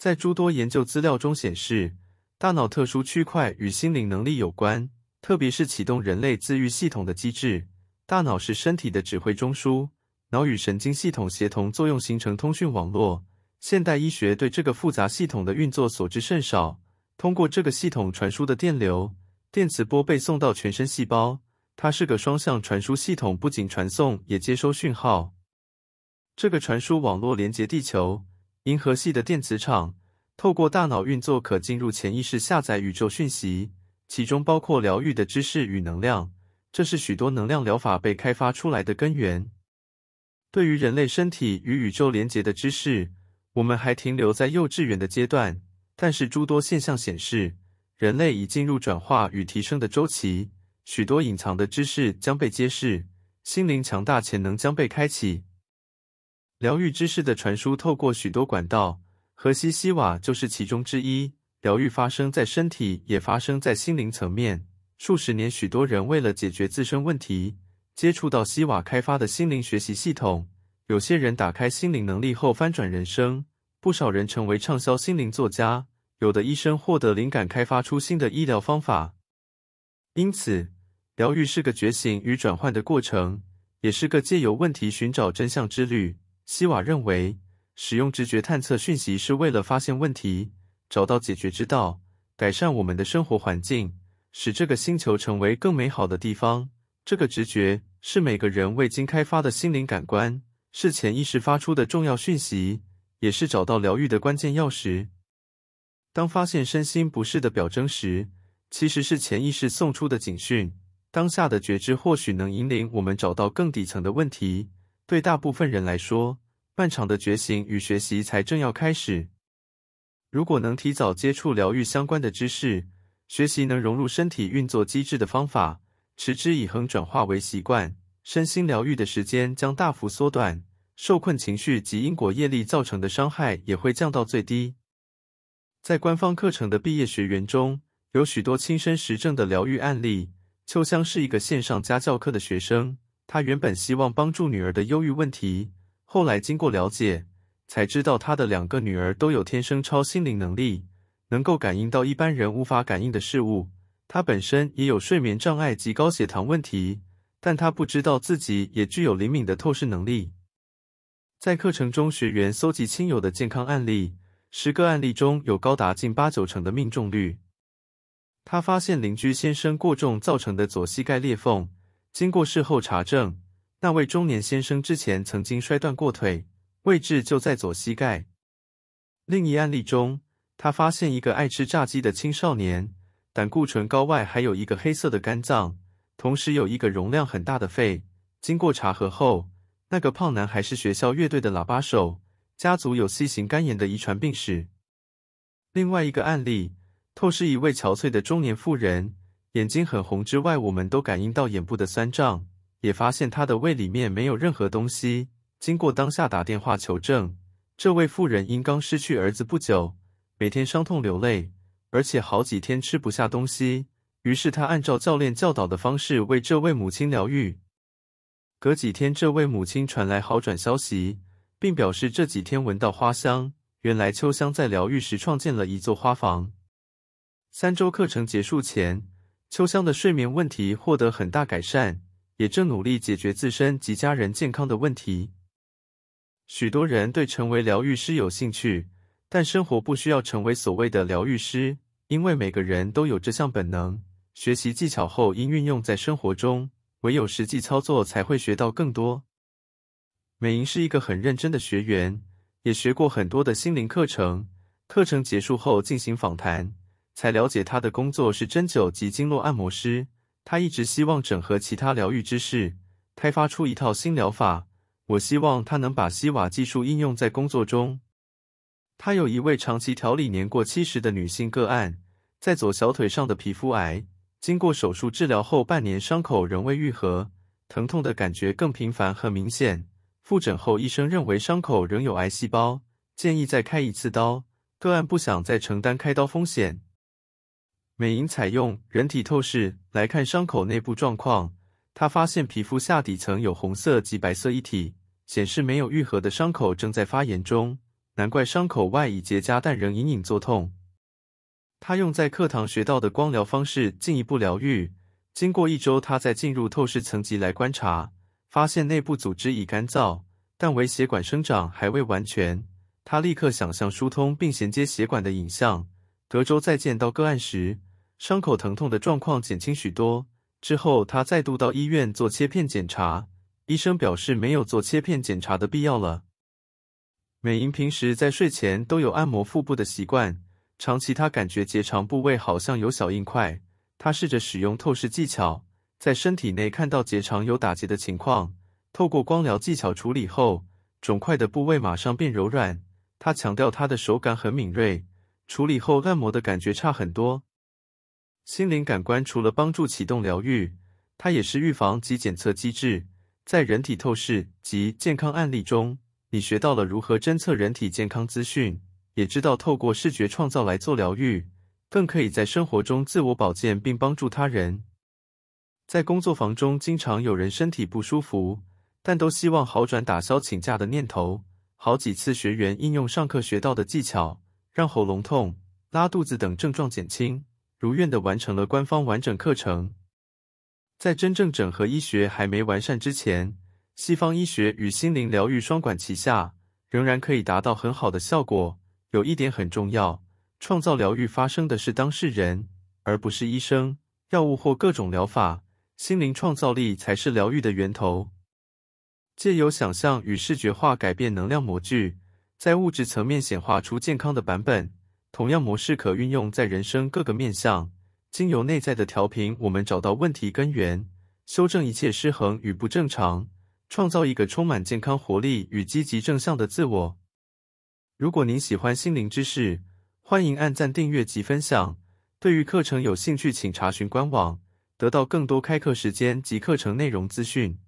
在诸多研究资料中显示，大脑特殊区块与心灵能力有关，特别是启动人类自愈系统的机制。大脑是身体的指挥中枢，脑与神经系统协同作用形成通讯网络。现代医学对这个复杂系统的运作所知甚少。通过这个系统传输的电流、电磁波被送到全身细胞，它是个双向传输系统，不仅传送也接收讯号。这个传输网络连接地球。银河系的电磁场透过大脑运作，可进入潜意识下载宇宙讯息，其中包括疗愈的知识与能量。这是许多能量疗法被开发出来的根源。对于人类身体与宇宙连结的知识，我们还停留在幼稚园的阶段。但是诸多现象显示，人类已进入转化与提升的周期，许多隐藏的知识将被揭示，心灵强大潜能将被开启。疗愈知识的传输透过许多管道，荷西西瓦就是其中之一。疗愈发生在身体，也发生在心灵层面。数十年，许多人为了解决自身问题，接触到西瓦开发的心灵学习系统。有些人打开心灵能力后翻转人生，不少人成为畅销心灵作家。有的医生获得灵感，开发出新的医疗方法。因此，疗愈是个觉醒与转换的过程，也是个借由问题寻找真相之旅。希瓦认为，使用直觉探测讯息是为了发现问题，找到解决之道，改善我们的生活环境，使这个星球成为更美好的地方。这个直觉是每个人未经开发的心灵感官，是潜意识发出的重要讯息，也是找到疗愈的关键钥匙。当发现身心不适的表征时，其实是潜意识送出的警讯。当下的觉知或许能引领我们找到更底层的问题。对大部分人来说，漫长的觉醒与学习才正要开始。如果能提早接触疗愈相关的知识，学习能融入身体运作机制的方法，持之以恒转化为习惯，身心疗愈的时间将大幅缩短，受困情绪及因果业力造成的伤害也会降到最低。在官方课程的毕业学员中，有许多亲身实证的疗愈案例。秋香是一个线上家教课的学生。他原本希望帮助女儿的忧郁问题，后来经过了解，才知道他的两个女儿都有天生超心灵能力，能够感应到一般人无法感应的事物。他本身也有睡眠障碍及高血糖问题，但他不知道自己也具有灵敏的透视能力。在课程中，学员搜集亲友的健康案例，十个案例中有高达近八九成的命中率。他发现邻居先生过重造成的左膝盖裂缝。经过事后查证，那位中年先生之前曾经摔断过腿，位置就在左膝盖。另一案例中，他发现一个爱吃炸鸡的青少年，胆固醇高外，还有一个黑色的肝脏，同时有一个容量很大的肺。经过查核后，那个胖男孩是学校乐队的喇叭手，家族有 C 型肝炎的遗传病史。另外一个案例，透视一位憔悴的中年妇人。眼睛很红之外，我们都感应到眼部的酸胀，也发现他的胃里面没有任何东西。经过当下打电话求证，这位妇人因刚失去儿子不久，每天伤痛流泪，而且好几天吃不下东西。于是他按照教练教导的方式为这位母亲疗愈。隔几天，这位母亲传来好转消息，并表示这几天闻到花香。原来秋香在疗愈时创建了一座花房。三周课程结束前。秋香的睡眠问题获得很大改善，也正努力解决自身及家人健康的问题。许多人对成为疗愈师有兴趣，但生活不需要成为所谓的疗愈师，因为每个人都有这项本能。学习技巧后应运用在生活中，唯有实际操作才会学到更多。美莹是一个很认真的学员，也学过很多的心灵课程。课程结束后进行访谈。才了解他的工作是针灸及经络按摩师。他一直希望整合其他疗愈知识，开发出一套新疗法。我希望他能把希瓦技术应用在工作中。他有一位长期调理年过七十的女性个案，在左小腿上的皮肤癌，经过手术治疗后半年，伤口仍未愈合，疼痛的感觉更频繁和明显。复诊后，医生认为伤口仍有癌细胞，建议再开一次刀。个案不想再承担开刀风险。美银采用人体透视来看伤口内部状况，他发现皮肤下底层有红色及白色液体，显示没有愈合的伤口正在发炎中。难怪伤口外已结痂，但仍隐隐作痛。他用在课堂学到的光疗方式进一步疗愈。经过一周，他在进入透视层级来观察，发现内部组织已干燥，但微血管生长还未完全。他立刻想象疏通并衔接血管的影像。德州再见到个案时。伤口疼痛的状况减轻许多之后，他再度到医院做切片检查。医生表示没有做切片检查的必要了。美银平时在睡前都有按摩腹部的习惯，长期他感觉结肠部位好像有小硬块。他试着使用透视技巧，在身体内看到结肠有打结的情况。透过光疗技巧处理后，肿块的部位马上变柔软。他强调他的手感很敏锐，处理后按摩的感觉差很多。心灵感官除了帮助启动疗愈，它也是预防及检测机制。在人体透视及健康案例中，你学到了如何侦测人体健康资讯，也知道透过视觉创造来做疗愈，更可以在生活中自我保健并帮助他人。在工作坊中，经常有人身体不舒服，但都希望好转，打消请假的念头。好几次学员应用上课学到的技巧，让喉咙痛、拉肚子等症状减轻。如愿的完成了官方完整课程。在真正整合医学还没完善之前，西方医学与心灵疗愈双管齐下，仍然可以达到很好的效果。有一点很重要：创造疗愈发生的是当事人，而不是医生、药物或各种疗法。心灵创造力才是疗愈的源头，借由想象与视觉化改变能量模具，在物质层面显化出健康的版本。同样模式可运用在人生各个面相，经由内在的调频，我们找到问题根源，修正一切失衡与不正常，创造一个充满健康活力与积极正向的自我。如果您喜欢心灵知识，欢迎按赞、订阅及分享。对于课程有兴趣，请查询官网，得到更多开课时间及课程内容资讯。